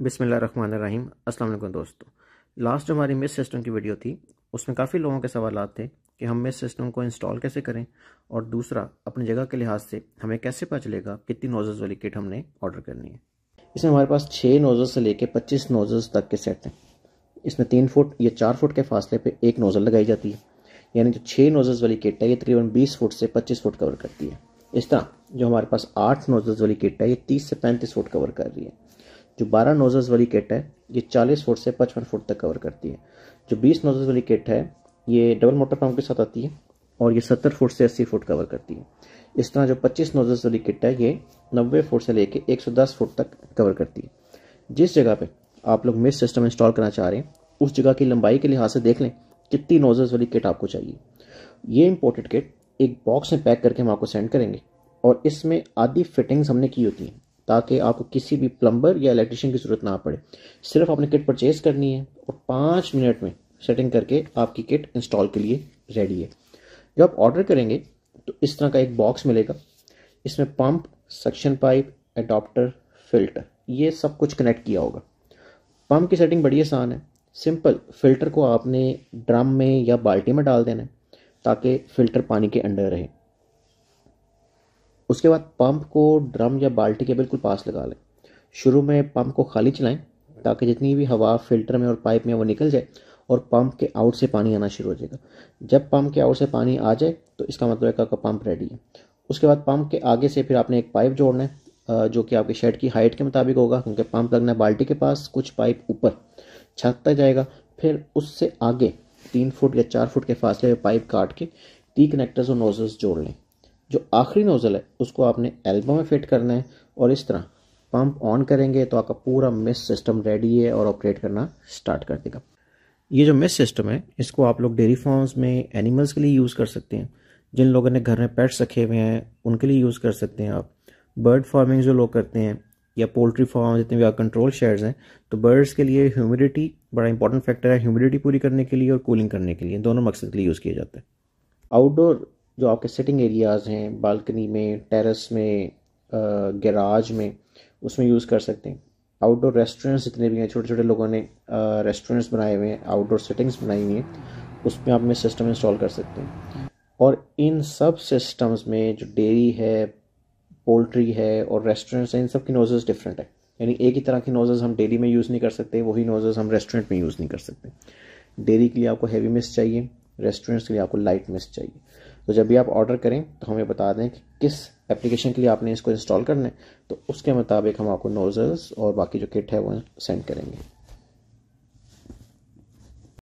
बिसमिल्ल run रहीम असलम दोस्तों last जो हमारी मिस सिस्टम की वीडियो थी उसमें काफ़ी लोगों के सवाल थे कि हम मिस सिस्टम को इंस्टॉल कैसे करें और दूसरा अपनी जगह के लिहाज से हमें कैसे पता चलेगा कितनी नोज़ल्स वाली किट हमने ऑर्डर करनी है इसमें हमारे पास छः नोज़ल से लेकर पच्चीस नोज़ल्स तक के सेट हैं इसमें तीन फुट या चार फुट के फासले पर एक नोज़ल लगाई जाती है यानी जो छः नोज़ल्स वाली किट है ये तकरीबन बीस फुट से पच्चीस फुट कवर करती है इस तरह जो हमारे पास आठ नोज़ल्स वाली किट है ये तीस से पैंतीस फुट कवर कर रही है जो 12 नोजल्स वाली किट है ये 40 फुट से 55 फुट तक कवर करती है जो 20 नोजल्स वाली किट है ये डबल मोटर पंप के साथ आती है और ये 70 फुट से 80 फुट कवर करती है इस तरह जो 25 नोजल्स वाली किट है ये 90 फुट से लेके 110 फुट तक कवर करती है जिस जगह पे आप लोग मिस सिस्टम इंस्टॉल करना चाह रहे हैं उस जगह की लंबाई के लिहाज से देख लें कितनी नोजल्स वाली किट आपको चाहिए ये इम्पोर्टेड किट एक बॉक्स में पैक करके हम आपको सेंड करेंगे और इसमें आधी फिटिंग्स हमने की होती हैं ताकि आपको किसी भी प्लम्बर या इलेक्ट्रिशियन की ज़रूरत ना पड़े सिर्फ आपने किट परचेज करनी है और पाँच मिनट में सेटिंग करके आपकी किट इंस्टॉल के लिए रेडी है जब आप ऑर्डर करेंगे तो इस तरह का एक बॉक्स मिलेगा इसमें pump suction pipe adapter filter ये सब कुछ कनेक्ट किया होगा पंप की सेटिंग बड़ी आसान है सिंपल फिल्टर को आपने ड्रम में या बाल्टी में डाल देना है ताकि फिल्टर पानी के अंडर रहे उसके बाद पंप को ड्रम या बाल्टी के बिल्कुल पास लगा लें शुरू में पंप को खाली चलाएं ताकि जितनी भी हवा फिल्टर में और पाइप में वो निकल जाए और पंप के आउट से पानी आना शुरू हो जाएगा जब पंप के आउट से पानी आ जाए तो इसका मतलब है कि आपका पंप रेडी है उसके बाद पंप के आगे से फिर आपने एक पाइप जोड़ना है जो कि आपके शेड की हाइट के मुताबिक होगा क्योंकि पंप लगना है बाल्टी के पास कुछ पाइप ऊपर छत तक जाएगा फिर उससे आगे तीन फुट या चार फुट के फासले पाइप काट के टी कनेक्टर्स और नोजल्स जोड़ लें जो आखिरी नोज़ल है उसको आपने एल्बो में फिट करना है और इस तरह पंप ऑन करेंगे तो आपका पूरा मिस सिस्टम रेडी है और ऑपरेट करना स्टार्ट कर देगा ये जो मिस सिस्टम है इसको आप लोग डेयरी फार्म्स में एनिमल्स के लिए यूज़ कर सकते हैं जिन लोगों ने घर में पेट्स रखे हुए हैं उनके लिए यूज़ कर सकते हैं आप बर्ड फार्मिंग जो लोग करते हैं या पोल्ट्री फार्म जितने भी कंट्रोल शेड्स हैं तो बर्ड्स के लिए ह्यूमिडिटी बड़ा इंपॉर्टेंट फैक्टर है ह्यूमिडिटी पूरी करने के लिए और कूलिंग करने के लिए दोनों मकसद के लिए यूज़ किया जाता है आउटडोर जो आपके सिटिंग एरियाज़ हैं बालकनी में टेरेस में गैराज में उसमें यूज़ कर सकते हैं आउटडोर रेस्टोरेंट्स जितने भी हैं छोटे छोटे लोगों ने रेस्टोरेंट्स बनाए हुए हैं आउटडोर सेटिंग्स बनाई हुई हैं उसमें आप में सिस्टम इंस्टॉल कर सकते हैं और इन सब सिस्टम्स में जो डेयरी है पोल्ट्री है और रेस्टोरेंट्स हैं इन सब की नोजेज़ डिफरेंट है यानी एक ही तरह की नोजेज़ हम डेयरी में यूज़ नहीं कर सकते वही नोजेज़ हम रेस्टोरेंट में यूज़ नहीं कर सकते डेयरी के लिए आपको हैवी मिस चाहिए रेस्टोरेंट्स के लिए आपको लाइट मिस चाहिए तो जब भी आप ऑर्डर करें तो हमें बता दें कि किस एप्लीकेशन के लिए आपने इसको इंस्टॉल करना है तो उसके मुताबिक हम आपको नोजल्स और बाकी जो किट है वो सेंड करेंगे